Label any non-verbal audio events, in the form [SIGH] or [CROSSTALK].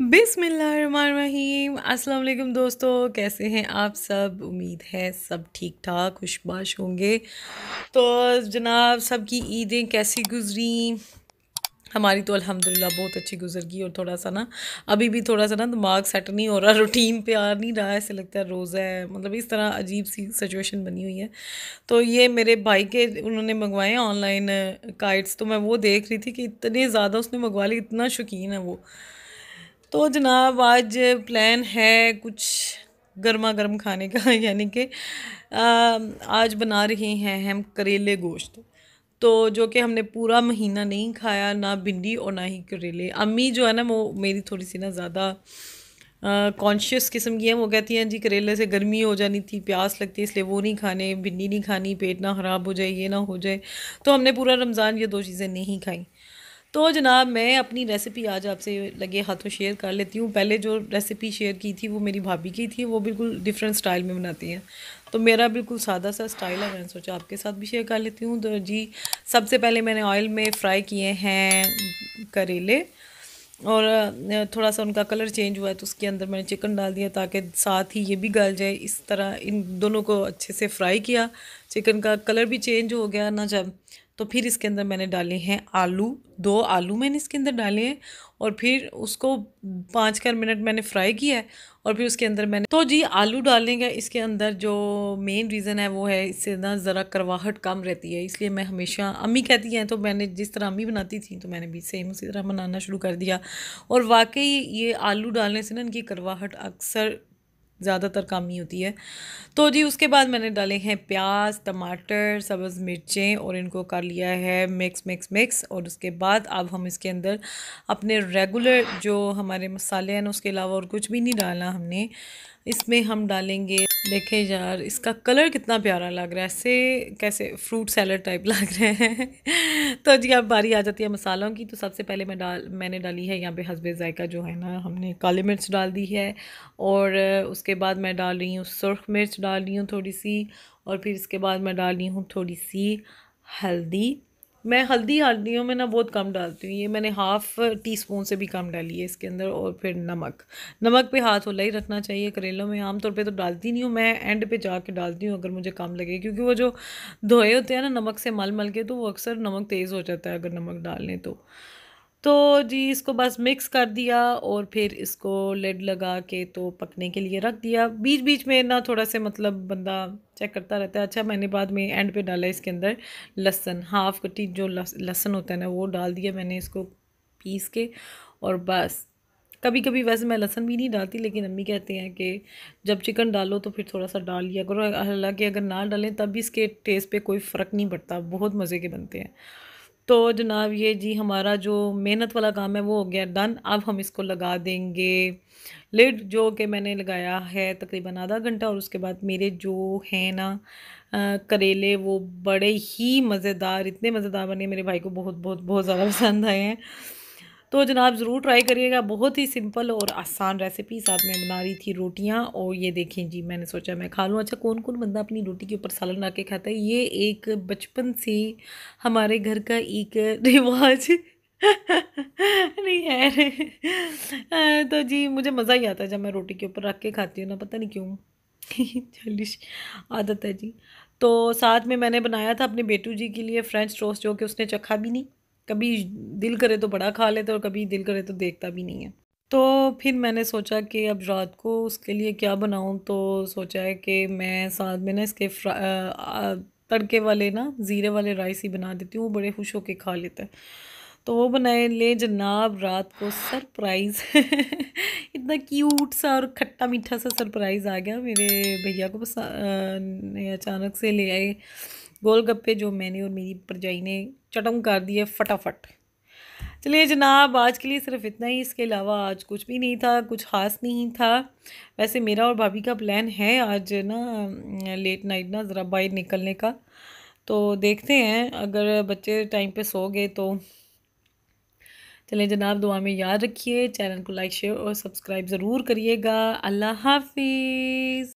बिसमीम अस्सलाम दोस्तों कैसे हैं आप सब उम्मीद है सब ठीक ठाक खुशबाश होंगे तो जनाब सब की ईदें कैसी गुजरी हमारी तो अल्हम्दुलिल्लाह बहुत अच्छी गुजर गई और थोड़ा सा ना अभी भी थोड़ा सा ना दिमाग सेट नहीं हो रहा रूटीन पे आ नहीं रहा ऐसे लगता है रोज़ा है मतलब इस तरह अजीब सी सिचुएशन बनी हुई है तो ये मेरे भाई के उन्होंने मंगवाए ऑनलाइन काइट्स तो मैं वो देख रही थी कि इतने ज़्यादा उसने मंगवा लिए इतना शौकीन है वो तो जनाब आज प्लान है कुछ गर्मा गर्म खाने का [LAUGHS] यानी कि आज बना रहे हैं हम करेले गोश्त तो जो कि हमने पूरा महीना नहीं खाया ना भिंडी और ना ही करेले अम्मी जो है ना वो मेरी थोड़ी सी ना ज़्यादा कॉन्शियस किस्म की है वो कहती हैं जी करेले से गर्मी हो जानी थी प्यास लगती है इसलिए वो नहीं खाने भिंडी नहीं खानी पेट ना ख़राब हो जाए ये ना हो जाए तो हमने पूरा रमज़ान ये दो चीज़ें नहीं खाई तो जनाब मैं अपनी रेसिपी आज आपसे लगे हाथों शेयर कर लेती हूँ पहले जो रेसिपी शेयर की थी वो मेरी भाभी की थी वो बिल्कुल डिफरेंट स्टाइल में बनाती हैं तो मेरा बिल्कुल सादा सा स्टाइल है मैंने सोचा आपके साथ भी शेयर कर लेती हूँ तो जी सबसे पहले मैंने ऑयल में फ्राई किए हैं करेले और थोड़ा सा उनका कलर चेंज हुआ है तो उसके अंदर मैंने चिकन डाल दिया ताकि साथ ही ये भी गल जाए इस तरह इन दोनों को अच्छे से फ्राई किया चिकन का कलर भी चेंज हो गया ना जब तो फिर इसके अंदर मैंने डाले हैं आलू दो आलू मैंने इसके अंदर डाले हैं और फिर उसको पाँच चार मिनट मैंने फ्राई किया है और फिर उसके अंदर मैंने तो जी आलू डालेंगे इसके अंदर जो मेन रीज़न है वो है इससे ना ज़रा करवाहट कम रहती है इसलिए मैं हमेशा अम्मी कहती हैं तो मैंने जिस तरह अम्मी बनाती थी तो मैंने भी सेम उसी तरह बनाना शुरू कर दिया और वाकई ये आलू डालने से ना इनकी करवाहट अक्सर ज़्यादातर काम ही होती है तो जी उसके बाद मैंने डाले हैं प्याज टमाटर सब्ज़ मिर्चें और इनको कर लिया है मिक्स मिक्स मिक्स और उसके बाद अब हम इसके अंदर अपने रेगुलर जो हमारे मसाले हैं उसके अलावा और कुछ भी नहीं डाला हमने इसमें हम डालेंगे देखें यार इसका कलर कितना प्यारा लग रहा है ऐसे कैसे फ्रूट सैलड टाइप लग रहे हैं तो जी अब बारी आ जाती है मसालों की तो सबसे पहले मैं डाल मैंने डाली है यहाँ पे हसबे जायका जो है ना हमने काली मिर्च डाल दी है और उसके बाद मैं डाल रही हूँ सुरख मिर्च डाल रही हूँ थोड़ी सी और फिर इसके बाद मैं डाल रही हूँ थोड़ी सी हल्दी मैं हल्दी हल्दियों में ना बहुत कम डालती हूँ ये मैंने हाफ़ टी स्पून से भी कम डाली है इसके अंदर और फिर नमक नमक पे हाथ होला ही रखना चाहिए करेलों में आमतौर पे तो डालती नहीं हूँ मैं एंड पे जा कर डालती हूँ अगर मुझे कम लगे क्योंकि वो जो धोए होते हैं ना नमक से मल मल के तो वो अक्सर नमक तेज़ हो जाता है अगर नमक डाल लें तो तो जी इसको बस मिक्स कर दिया और फिर इसको लेड लगा के तो पकने के लिए रख दिया बीच बीच में ना थोड़ा से मतलब बंदा चेक करता रहता है अच्छा मैंने बाद में एंड पे डाला इसके अंदर लहसन हाफ कटी जो लहसन होता है ना वो डाल दिया मैंने इसको पीस के और बस कभी कभी वैसे मैं लहसन भी नहीं डालती लेकिन अम्मी कहते हैं कि जब चिकन डालो तो फिर थोड़ा सा डाल लिया करो हालांकि अगर ना डालें तब भी इसके टेस्ट पे कोई फ़र्क नहीं पड़ता बहुत मज़े के बनते हैं तो जनाब ये जी हमारा जो मेहनत वाला काम है वो हो गया डन अब हम इसको लगा देंगे लिड जो कि मैंने लगाया है तकरीबन आधा घंटा और उसके बाद मेरे जो हैं ना आ, करेले वो बड़े ही मज़ेदार इतने मज़ेदार बने मेरे भाई को बहुत बहुत बहुत ज़्यादा पसंद आए हैं तो जनाब ज़रूर ट्राई करिएगा बहुत ही सिंपल और आसान रेसिपी साथ में बना रही थी रोटियाँ और ये देखें जी मैंने सोचा मैं खा लूँ अच्छा कौन कौन बंदा अपनी रोटी के ऊपर सालन ला के खाता है ये एक बचपन से हमारे घर का एक रिवाज [LAUGHS] नहीं है तो जी मुझे मज़ा ही आता है जब मैं रोटी के ऊपर रख के खाती हूँ ना पता नहीं क्यों जलिश [LAUGHS] आदत है जी तो साथ में मैंने बनाया था अपने बेटू जी के लिए फ्रेंच टोस्ट जो कि उसने चखा भी नहीं कभी दिल करे तो बड़ा खा लेते और कभी दिल करे तो देखता भी नहीं है तो फिर मैंने सोचा कि अब रात को उसके लिए क्या बनाऊँ तो सोचा है कि मैं साथ में ना इसके तड़के वाले ना ज़ीरे वाले राइस ही बना देती हूँ वो बड़े खुश होकर खा लेते हैं तो वो बनाए ले जनाब रात को सरप्राइज़ [LAUGHS] इतना क्यूट सा और खट्टा मीठा सा सरप्राइज़ आ गया मेरे भैया को बस अचानक से ले आए गोलगप्पे जो मैंने और मेरी परजाई ने चटम कर दिए फटाफट चलिए जनाब आज के लिए सिर्फ इतना ही इसके अलावा आज कुछ भी नहीं था कुछ खास नहीं था वैसे मेरा और भाभी का प्लान है आज ना लेट नाइट ना ज़रा बाहर निकलने का तो देखते हैं अगर बच्चे टाइम पे सो गए तो चले जनाब दुआ में याद रखिए चैनल को लाइक शेयर और सब्सक्राइब ज़रूर करिएगा अल्लाह हाफिज़